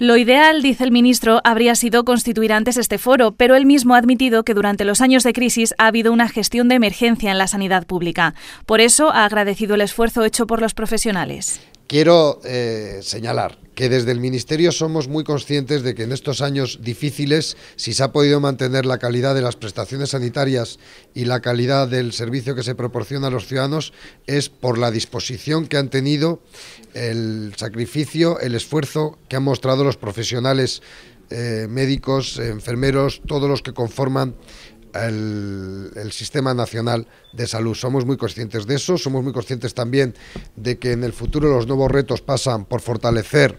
Lo ideal, dice el ministro, habría sido constituir antes este foro, pero él mismo ha admitido que durante los años de crisis ha habido una gestión de emergencia en la sanidad pública. Por eso ha agradecido el esfuerzo hecho por los profesionales. Quiero eh, señalar que desde el Ministerio somos muy conscientes de que en estos años difíciles, si se ha podido mantener la calidad de las prestaciones sanitarias y la calidad del servicio que se proporciona a los ciudadanos, es por la disposición que han tenido, el sacrificio, el esfuerzo que han mostrado los profesionales eh, médicos, enfermeros, todos los que conforman el, Sistema Nacional de Salud. Somos muy conscientes de eso, somos muy conscientes también de que en el futuro los nuevos retos pasan por fortalecer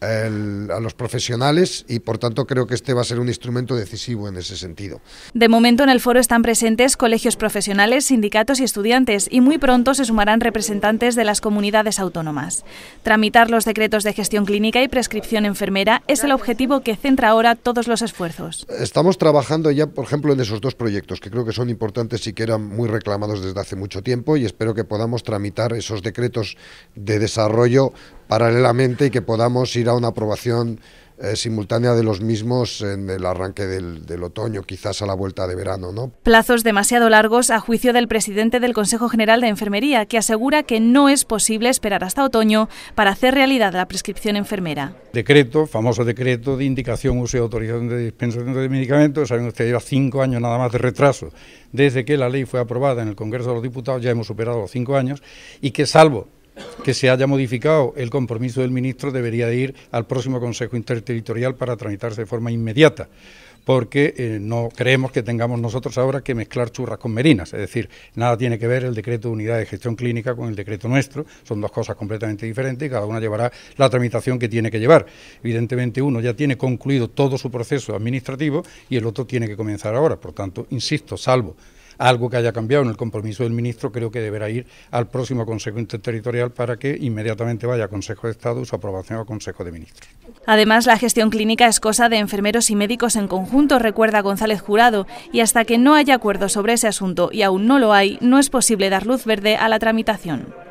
a los profesionales y por tanto creo que este va a ser un instrumento decisivo en ese sentido. De momento en el foro están presentes colegios profesionales, sindicatos y estudiantes y muy pronto se sumarán representantes de las comunidades autónomas. Tramitar los decretos de gestión clínica y prescripción enfermera es el objetivo que centra ahora todos los esfuerzos. Estamos trabajando ya, por ejemplo, en esos dos proyectos que creo que son importantes y que eran muy reclamados desde hace mucho tiempo y espero que podamos tramitar esos decretos de desarrollo paralelamente y que podamos ir a una aprobación eh, simultánea de los mismos en el arranque del, otoño, quizás a la vuelta de verano. Plazos demasiado largos a juicio del presidente del Consejo General de Enfermería, que asegura que no es posible esperar hasta otoño para hacer realidad la prescripción enfermera. Decreto, famoso decreto de indicación, uso y autorización de dispensación de medicamentos, saben que lleva cinco años nada más de retraso. Desde que la ley fue aprobada en el Congreso de los Diputados ya hemos superado los cinco años y que salvo que se haya modificado el compromiso del ministro debería de ir al próximo Consejo Interterritorial para tramitarse de forma inmediata porque eh, no creemos que tengamos nosotros ahora que mezclar churras con merinas, es decir, nada tiene que ver el decreto de unidad de gestión clínica con el decreto nuestro, son dos cosas completamente diferentes y cada una llevará la tramitación que tiene que llevar. Evidentemente uno ya tiene concluido todo su proceso administrativo y el otro tiene que comenzar ahora, por tanto, insisto, salvo algo que haya cambiado en el compromiso del ministro, creo que deberá ir al próximo Consejo Interterritorial para que inmediatamente vaya a Consejo de Estado su aprobación al Consejo de Ministros. Además, la gestión clínica es cosa de enfermeros y médicos en conjunto, recuerda González Jurado, y hasta que no haya acuerdo sobre ese asunto y aún no lo hay, no es posible dar luz verde a la tramitación.